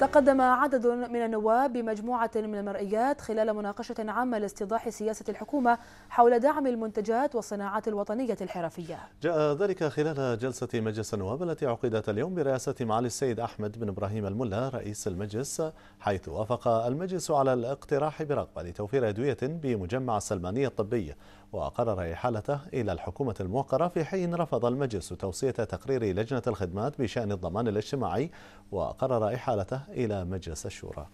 تقدم عدد من النواب بمجموعة من المرئيات خلال مناقشة عامة لاستيضاح سياسة الحكومة حول دعم المنتجات والصناعات الوطنية الحرفية جاء ذلك خلال جلسة مجلس النواب التي عقدت اليوم برئاسة معالي السيد أحمد بن إبراهيم الملا رئيس المجلس حيث وافق المجلس على الاقتراح برغبة لتوفير أدوية بمجمع السلمانية الطبية وقرر احالته إلى الحكومة الموقرة في حين رفض المجلس توصية تقرير لجنة الخدمات بشأن الضمان الاجتماعي وقرر إحالته إلى مجلس الشورى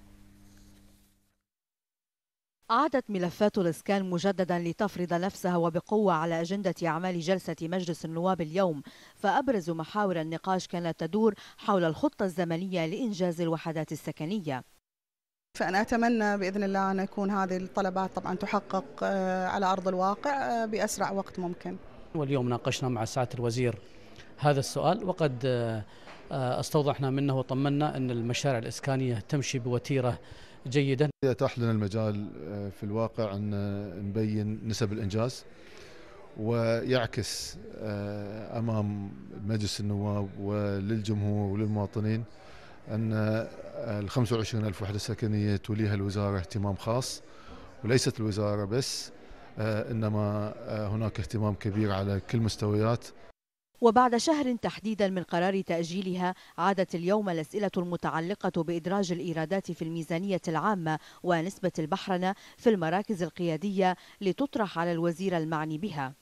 عادت ملفات الإسكان مجددا لتفرض نفسها وبقوة على أجندة أعمال جلسة مجلس النواب اليوم فأبرز محاور النقاش كانت تدور حول الخطة الزمنية لإنجاز الوحدات السكنية فأنا أتمنى بإذن الله أن يكون هذه الطلبات طبعا تحقق آه، على أرض الواقع آه، بأسرع وقت ممكن واليوم ناقشنا مع سعادة الوزير هذا السؤال وقد آه، استوضحنا منه وطمنا أن المشاريع الإسكانية تمشي بوتيرة جيدا يتاح لنا المجال في الواقع أن نبين نسب الإنجاز ويعكس أمام مجلس النواب وللجمهور وللمواطنين أن ال 25 ألف وحدة سكنية توليها الوزارة اهتمام خاص وليست الوزارة بس آه، إنما آه، هناك اهتمام كبير على كل مستويات وبعد شهر تحديدا من قرار تأجيلها عادت اليوم الأسئلة المتعلقة بإدراج الإيرادات في الميزانية العامة ونسبة البحرنة في المراكز القيادية لتطرح على الوزير المعني بها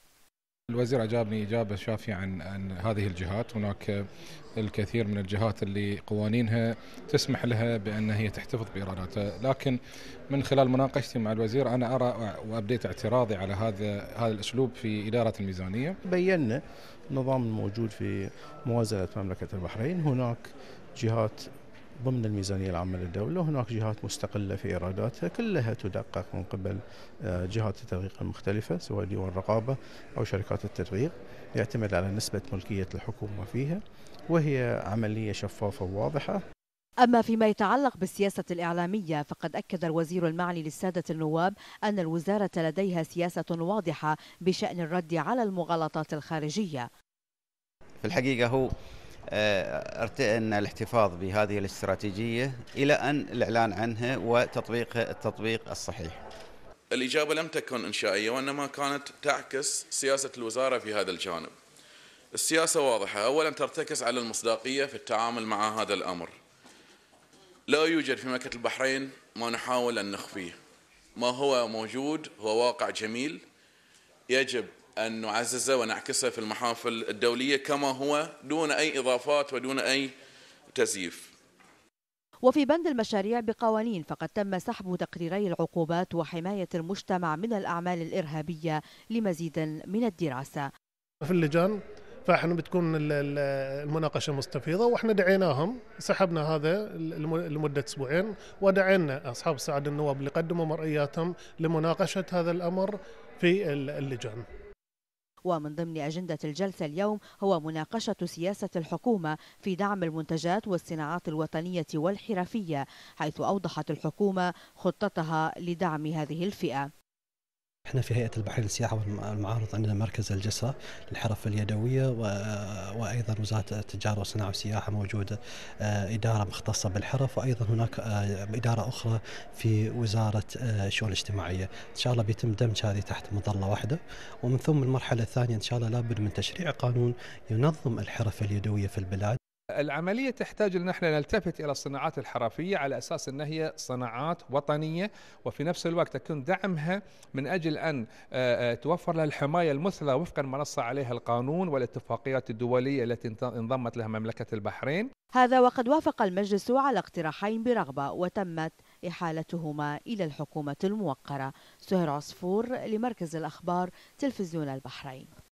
الوزير اجابني اجابه شافيه عن عن هذه الجهات، هناك الكثير من الجهات اللي قوانينها تسمح لها بان هي تحتفظ بايراداتها، لكن من خلال مناقشتي مع الوزير انا ارى وابديت اعتراضي على هذا هذا الاسلوب في اداره الميزانيه. بينا النظام الموجود في موازنه مملكه البحرين، هناك جهات ضمن الميزانية العامة للدولة وهناك جهات مستقلة في إيراداتها كلها تدقق من قبل آه، جهات التدقيق المختلفة سواء ديوان الرقابة أو شركات التدقيق يعتمد على نسبة ملكية الحكومة فيها وهي عملية شفافة وواضحة أما فيما يتعلق بالسياسة الإعلامية فقد أكد الوزير المعني للسادة النواب أن الوزارة لديها سياسة واضحة بشأن الرد على المغالطات الخارجية في الحقيقة هو آه، ان الاحتفاظ بهذه الاستراتيجيه الى ان الاعلان عنها وتطبيقها التطبيق الصحيح. الاجابه لم تكن انشائيه وانما كانت تعكس سياسه الوزاره في هذا الجانب. السياسه واضحه، اولا ترتكز على المصداقيه في التعامل مع هذا الامر. لا يوجد في مكه البحرين ما نحاول ان نخفيه. ما هو موجود هو واقع جميل يجب أن نعززه ونعكسه في المحافل الدولية كما هو دون أي إضافات ودون أي تزييف وفي بند المشاريع بقوانين فقد تم سحب تقريري العقوبات وحماية المجتمع من الأعمال الإرهابية لمزيد من الدراسة في اللجان فاحنا بتكون المناقشه مستفيضه واحنا دعيناهم سحبنا هذا لمده اسبوعين ودعينا اصحاب سعد النواب اللي قدموا مرئياتهم لمناقشه هذا الامر في اللجان. ومن ضمن أجندة الجلسة اليوم هو مناقشة سياسة الحكومة في دعم المنتجات والصناعات الوطنية والحرفية حيث أوضحت الحكومة خطتها لدعم هذه الفئة احنا في هيئه البحرين للسياحه والمعارض عندنا مركز الجسر للحرف اليدويه وايضا وزاره التجاره والصناعه والسياحه موجوده آه، اداره مختصه بالحرف وايضا هناك آه، اداره اخرى في وزاره آه، الشؤون الاجتماعيه ان شاء الله بيتم دمج هذه تحت مظله واحده ومن ثم المرحله الثانيه ان شاء الله لابد من تشريع قانون ينظم الحرف اليدويه في البلاد العملية تحتاج أن احنا نلتفت إلى الصناعات الحرفية على أساس أنها هي صناعات وطنية وفي نفس الوقت تكون دعمها من أجل أن آه، آه، توفر لها الحماية المثلى وفقا ما نص عليها القانون والاتفاقيات الدولية التي انضمت لها مملكة البحرين هذا وقد وافق المجلس على اقتراحين برغبة وتمت إحالتهما إلى الحكومة الموقرة سهر عصفور لمركز الأخبار تلفزيون البحرين